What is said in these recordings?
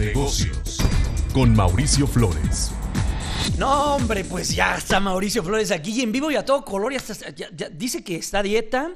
negocios con Mauricio Flores. No, hombre, pues ya está Mauricio Flores aquí en vivo y a todo color. Ya hasta dice que está dieta,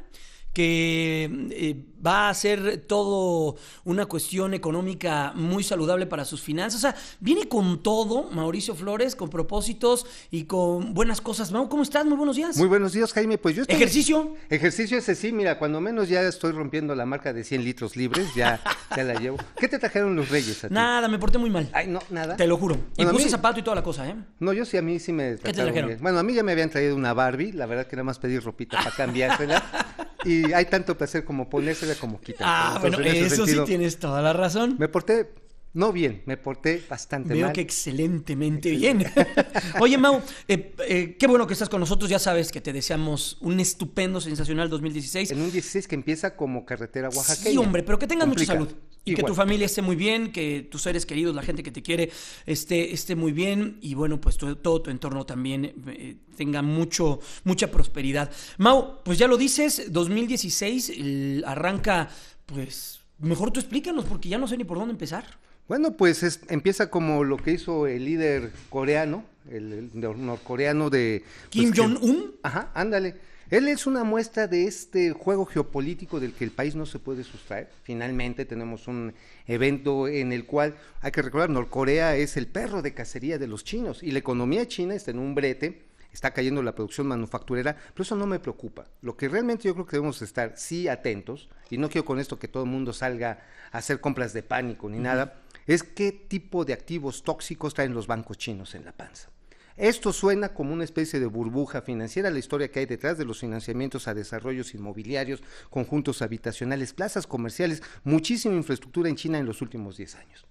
que eh, va a ser todo una cuestión económica muy saludable para sus finanzas. O sea, viene con todo Mauricio Flores, con propósitos y con buenas cosas. Mau, ¿cómo estás? Muy buenos días. Muy buenos días, Jaime. Pues ¿Ejercicio? Ejercicio ese sí, mira, cuando menos ya estoy rompiendo la marca de 100 litros libres, ya, la llevo. ¿Qué te trajeron los reyes a ti? Nada, me porté muy mal. Ay, no, nada. Te lo juro. y puse zapato y toda la cosa, ¿eh? No, yo sí, a mí sí me trajeron. Bien. Bueno, a mí ya me habían traído una Barbie, la verdad que nada más pedí ropita para cambiársela. y hay tanto placer como ponérsela como quitarla. Ah, bueno, eso sí tienes toda la razón. Me porté no bien, me porté bastante Veo que excelentemente bien. Oye, Mau, eh, eh, qué bueno que estás con nosotros. Ya sabes que te deseamos un estupendo, sensacional 2016. En un 16 que empieza como carretera Oaxaca Sí, hombre, pero que tengas mucha salud. Y que tu familia esté muy bien, que tus seres queridos, la gente que te quiere, esté, esté muy bien y bueno, pues todo tu entorno también eh, tenga mucho, mucha prosperidad. Mau, pues ya lo dices, 2016 arranca, pues mejor tú explícanos porque ya no sé ni por dónde empezar. Bueno, pues empieza como lo que hizo el líder coreano, el, norcoreano de... Pues, Kim Jong-un. Ajá, ándale él es una muestra de este juego geopolítico del que el país no se puede sustraer. Finalmente tenemos un evento en el cual, hay que recordar, Norcorea es el perro de cacería de los chinos y la economía china está en un brete está cayendo la producción manufacturera, pero eso no me preocupa. Lo que realmente yo creo que debemos estar sí atentos, y no quiero con esto que todo el mundo salga a hacer compras de pánico ni nada, es qué tipo de activos tóxicos traen los bancos chinos en la panza. Esto suena como una especie de burbuja financiera, la historia que hay detrás de los financiamientos a desarrollos inmobiliarios, conjuntos habitacionales, plazas comerciales, muchísima infraestructura en China en los últimos 10 años.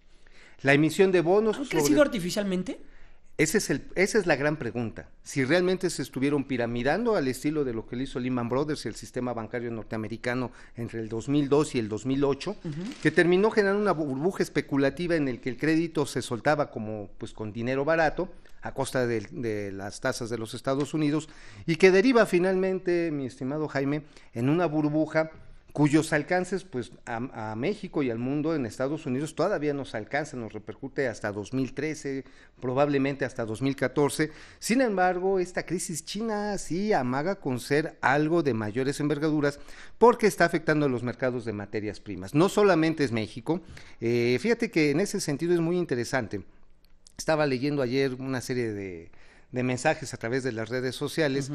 La emisión de bonos... ¿Han crecido artificialmente? Ese es esa es la gran pregunta. Si realmente se estuvieron piramidando al estilo de lo que le hizo Lehman Brothers, y el sistema bancario norteamericano, entre el 2002 y el 2008, que terminó generando una burbuja especulativa en el que el crédito se soltaba como pues con dinero barato, a costa de, las tasas de los Estados Unidos y que deriva finalmente, mi estimado Jaime, en una burbuja cuyos alcances pues a, México y al mundo en Estados Unidos todavía nos alcanza, nos repercute hasta 2013, probablemente hasta 2014. Sin embargo, esta crisis china sí amaga con ser algo de mayores envergaduras porque está afectando a los mercados de materias primas. No solamente es México, eh, fíjate que en ese sentido es muy interesante. Estaba leyendo ayer una serie de, mensajes a través de las redes sociales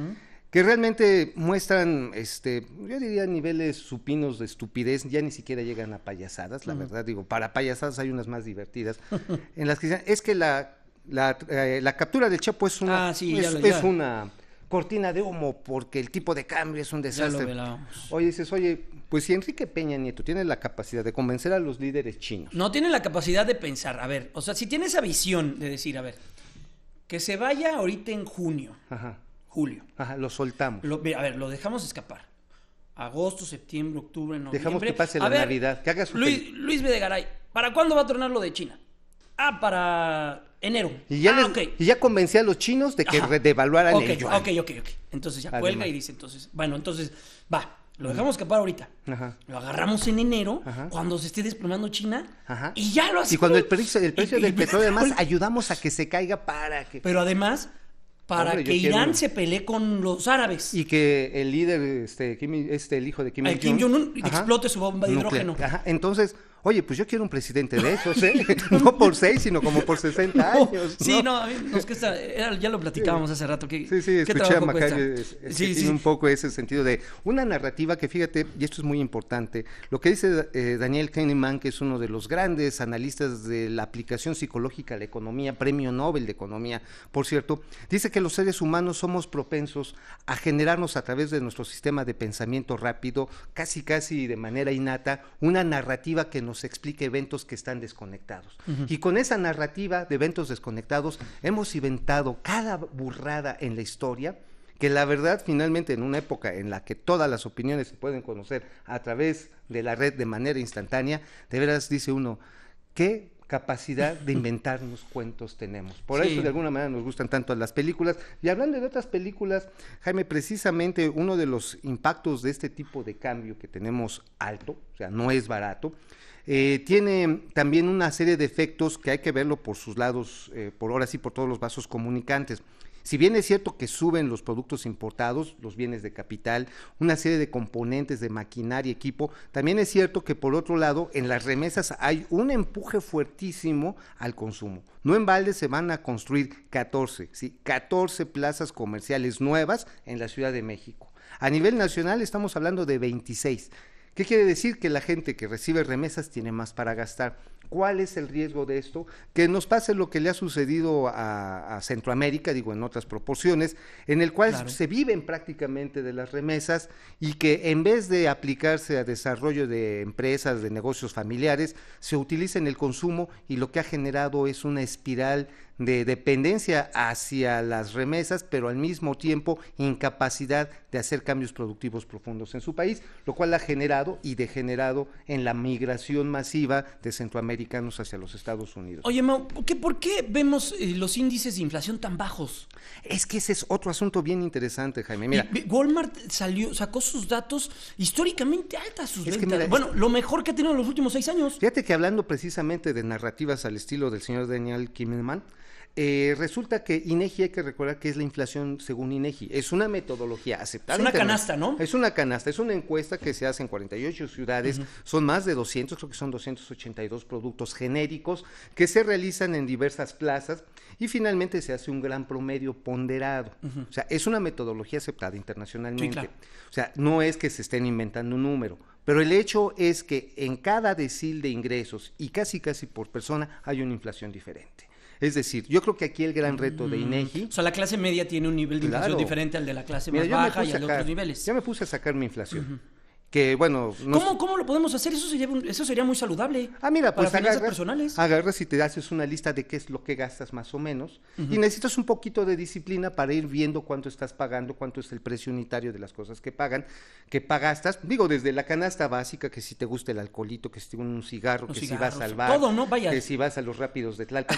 que realmente muestran, este, yo diría, niveles supinos de estupidez, ya ni siquiera llegan a payasadas, la verdad, digo, para payasadas hay unas más divertidas, en las que dicen, es que la, eh, captura del Chapo es una... Ah, es una cortina de humo porque el tipo de cambio es un desastre. Oye, dices, oye, pues si Enrique Peña Nieto tiene la capacidad de convencer a los líderes chinos. No tiene la capacidad de pensar, a ver, o sea, si tiene esa visión de decir, a ver, que se vaya ahorita en junio, Ajá. julio. Ajá, lo soltamos. a ver, lo dejamos escapar. Agosto, septiembre, octubre, noviembre. Dejamos que pase la Navidad, Luis, Luis Videgaray, ¿para cuándo va a tronar lo de China? Ah, para enero. Y ya, ah, ya convencí a los chinos de que devaluaran el yuan. Ok, ok, ok. Entonces ya cuelga y dice, entonces, bueno, entonces, va, lo dejamos escapar ahorita. Lo agarramos en enero, cuando se esté desplomando China, y ya lo hacemos. Y cuando el precio, del petróleo, además, ayudamos a que se caiga para que... Pero además, para que Irán se pelee con los árabes. Y que el líder, este, este el hijo de Kim, Kim Jong-un, explote su bomba de hidrógeno. Ajá. Entonces, Oye, pues yo quiero un presidente de esos, ¿eh? no por seis, sino como por 60 años. sí, no, nos ya lo platicábamos hace rato. Que, sí, sí, escuché a un poco ese sentido de una narrativa que, fíjate, y esto es muy importante, lo que dice eh, Daniel Kahneman, que es uno de los grandes analistas de la aplicación psicológica de la economía, premio Nobel de Economía, por cierto, dice que los seres humanos somos propensos a generarnos a través de nuestro sistema de pensamiento rápido, casi casi de manera innata, una narrativa que nos nos explique eventos que están desconectados. Y con esa narrativa de eventos desconectados hemos inventado cada burrada en la historia que la verdad finalmente en una época en la que todas las opiniones se pueden conocer a través de la red de manera instantánea, de veras dice uno, qué capacidad de inventarnos cuentos tenemos. Por eso de alguna manera nos gustan tanto las películas. Y hablando de otras películas, Jaime, precisamente uno de los impactos de este tipo de cambio que tenemos alto, o sea, no es barato, eh, tiene también una serie de efectos que hay que verlo por sus lados, eh, por ahora sí, por todos los vasos comunicantes. Si bien es cierto que suben los productos importados, los bienes de capital, una serie de componentes de maquinaria y equipo, también es cierto que por otro lado en las remesas hay un empuje fuertísimo al consumo. No en balde se van a construir 14, ¿sí? 14 plazas comerciales nuevas en la Ciudad de México. A nivel nacional estamos hablando de 26. ¿Qué quiere decir? Que la gente que recibe remesas tiene más para gastar. ¿Cuál es el riesgo de esto? Que nos pase lo que le ha sucedido a, Centroamérica, digo en otras proporciones, en el cual se viven prácticamente de las remesas y que en vez de aplicarse a desarrollo de empresas, de negocios familiares, se utiliza en el consumo y lo que ha generado es una espiral de dependencia hacia las remesas, pero al mismo tiempo incapacidad de hacer cambios productivos profundos en su país, lo cual ha generado y degenerado en la migración masiva de centroamericanos hacia los Estados Unidos. Oye, ¿mao ¿por qué, vemos eh, los índices de inflación tan bajos? Es que ese es otro asunto bien interesante, Jaime. Mira, Walmart sacó sus datos históricamente altas, sus ventas. bueno, lo mejor que ha tenido en los últimos seis años. Fíjate que hablando precisamente de narrativas al estilo del señor Daniel Kimmelman, eh, resulta que INEGI hay que recordar que es la inflación según INEGI. Es una metodología aceptada. Es una canasta, ¿no? Es una canasta, es una encuesta que se hace en 48 ciudades. Son más de 200, creo que son 282 productos genéricos que se realizan en diversas plazas y finalmente se hace un gran promedio ponderado. O sea, es una metodología aceptada internacionalmente. O sea, no es que se estén inventando un número. Pero el hecho es que en cada decil de ingresos y casi casi por persona hay una inflación diferente. Es decir, yo creo que aquí el gran reto de mm. INEGI. O sea, la clase media tiene un nivel de diferente al de la clase más baja y a otros niveles. Ya me puse a sacar mi inflación que bueno... ¿Cómo, lo podemos hacer? Eso sería, eso sería muy saludable. Ah, mira, para pues agarras, personales. agarras y te haces una lista de qué es lo que gastas más o menos. Y necesitas un poquito de disciplina para ir viendo cuánto estás pagando, cuánto es el precio unitario de las cosas que pagan, que pagastas. Digo, desde la canasta básica, que si te gusta el alcoholito, que si te un cigarro, que si vas al bar. ¿no? Vaya. Que si vas a los rápidos de Tlalpan.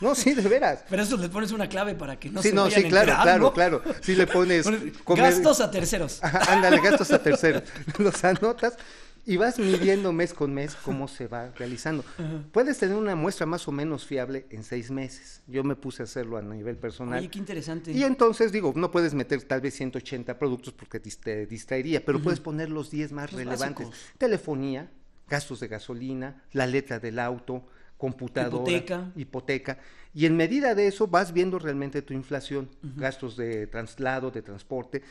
No, sí, de veras. Pero eso le pones una clave para que no se no, vayan Sí, claro, claro, claro. Si le pones... Gastos a terceros. Ándale, gastos a terceros. los anotas y vas midiendo mes con mes cómo se va realizando. Puedes tener una muestra más o menos fiable en seis meses. Yo me puse a hacerlo a nivel personal. qué interesante. Y entonces digo, no puedes meter tal vez 180 productos porque te distraería, pero puedes poner los 10 más relevantes. Telefonía, gastos de gasolina, la letra del auto, computadora, hipoteca. Y en medida de eso vas viendo realmente tu inflación, gastos de traslado, de transporte.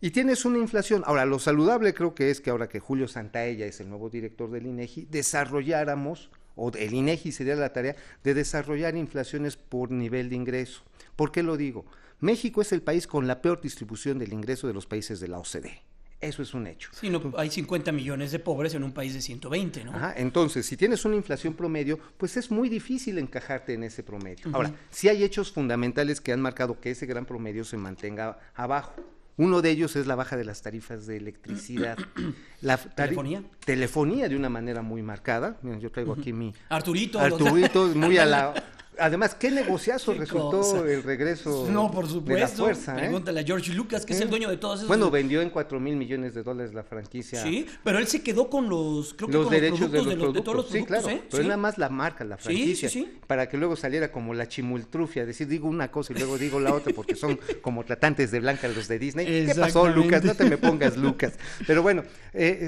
Y tienes una inflación. Ahora, lo saludable creo que es que ahora que Julio Santaella es el nuevo director del INEGI, desarrolláramos, o el INEGI sería la tarea, de desarrollar inflaciones por nivel de ingreso. ¿Por qué lo digo? México es el país con la peor distribución del ingreso de los países de la OCDE. Eso es un hecho. Sí, no, hay 50 millones de pobres en un país de 120, ¿no? entonces, si tienes una inflación promedio, pues es muy difícil encajarte en ese promedio. Ahora, si hay hechos fundamentales que han marcado que ese gran promedio se mantenga abajo. Uno de ellos es la baja de las tarifas de electricidad. telefonía. Telefonía de una manera muy marcada. yo traigo aquí mi... Arturito. Arturito, muy a la... Además, qué negociazo resultó el regreso no, por supuesto. fuerza. ¿eh? Pregúntale a George Lucas, que es el ¿Eh? dueño de esas cosas. Bueno, vendió en 4 mil millones de dólares la franquicia. Sí, pero él se quedó con los, derechos de, los de, todos los productos. Sí, claro. ¿eh? Pero nada más la marca, la franquicia. para que luego saliera como la chimultrufia, decir, digo una cosa y luego digo la otra, porque son como tratantes de blanca los de Disney. ¿Qué pasó, Lucas? No te me pongas, Lucas. Pero bueno,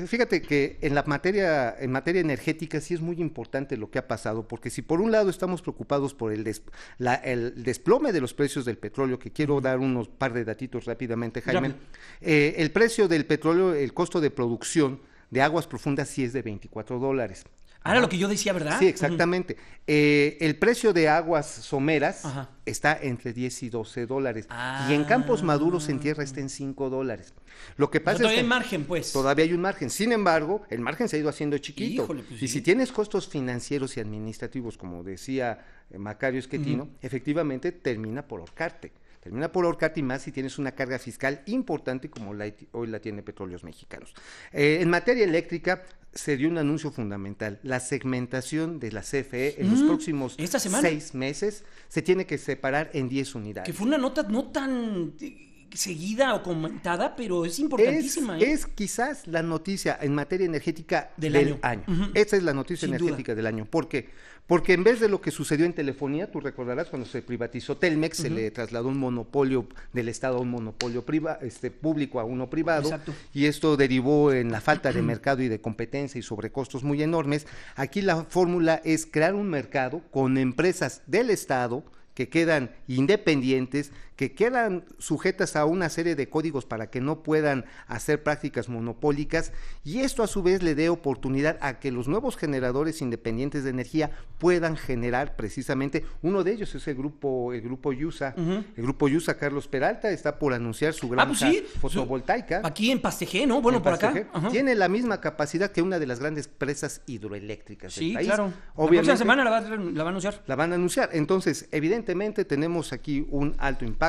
fíjate que en la materia, en materia energética sí es muy importante lo que ha pasado, porque si por un lado estamos preocupados por el, el, desplome de los precios del petróleo, que quiero dar unos par de datitos rápidamente, Jaime. Eh, el precio del petróleo, el costo de producción de aguas profundas sí es de 24 dólares. Ahora lo que yo decía, ¿verdad? Sí, exactamente. Eh, el precio de aguas someras está entre 10 y 12 dólares. Y en campos ah. maduros en tierra está en 5 dólares. Lo que pasa es que. Todavía hay margen, pues. Todavía hay un margen. Sin embargo, el margen se ha ido haciendo chiquito. Pues y si tienes costos financieros y administrativos, como decía eh, Macario Esquetino, efectivamente termina por ahorcarte. Termina por ahorcarte más si tienes una carga fiscal importante como hoy la tiene Petróleos Mexicanos. Eh, en materia eléctrica se dio un anuncio fundamental, la segmentación de la CFE en los mm, próximos seis meses se tiene que separar en 10 unidades. Que fue una nota no tan seguida o comentada, pero es importantísima. ¿eh? Es, quizás la noticia en materia energética del, año. Esta Esa es la noticia energética del año. ¿Por qué? Porque en vez de lo que sucedió en telefonía, tú recordarás cuando se privatizó Telmex, se le trasladó un monopolio del Estado a un monopolio privado, este, público a uno privado, y esto derivó en la falta de mercado y de competencia y sobrecostos muy enormes. Aquí la fórmula es crear un mercado con empresas del Estado que quedan independientes, que quedan sujetas a una serie de códigos para que no puedan hacer prácticas monopólicas y esto a su vez le dé oportunidad a que los nuevos generadores independientes de energía puedan generar precisamente uno de ellos es el grupo el grupo Yusa, el grupo Yusa Carlos Peralta está por anunciar su ah, gran pues pues fotovoltaica. Aquí en Pastejé, ¿no? Bueno, por acá. Tiene la misma capacidad que una de las grandes presas hidroeléctricas sí, del país. claro. Obviamente, la próxima semana la, va, la van a anunciar. La van a anunciar. Entonces, evidentemente tenemos aquí un alto impacto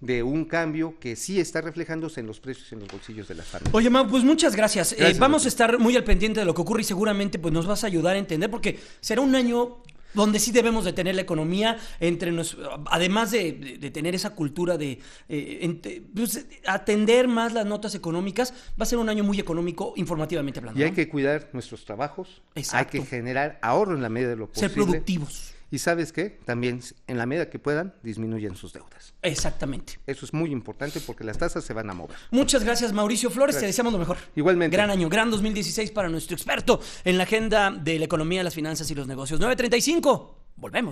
de un cambio que sí está reflejándose en los precios en los bolsillos de las familias. Oye, Mau, pues muchas gracias. Eh, vamos a estar muy al pendiente de lo que ocurre y seguramente pues, nos vas a ayudar a entender porque será un año donde sí debemos de tener la economía entre nos, además de, tener esa cultura de eh, pues, atender más las notas económicas, va a ser un año muy económico informativamente hablando. Y hay que cuidar nuestros trabajos, hay que generar ahorro en la medida de lo posible. Ser productivos. Y sabes qué, también en la medida que puedan, disminuyen sus deudas. Exactamente. Eso es muy importante porque las tasas se van a mover. Muchas gracias Mauricio Flores, te deseamos lo mejor. Igualmente. Gran año, gran 2016 para nuestro experto en la agenda de la economía, las finanzas y los negocios. 935, volvemos.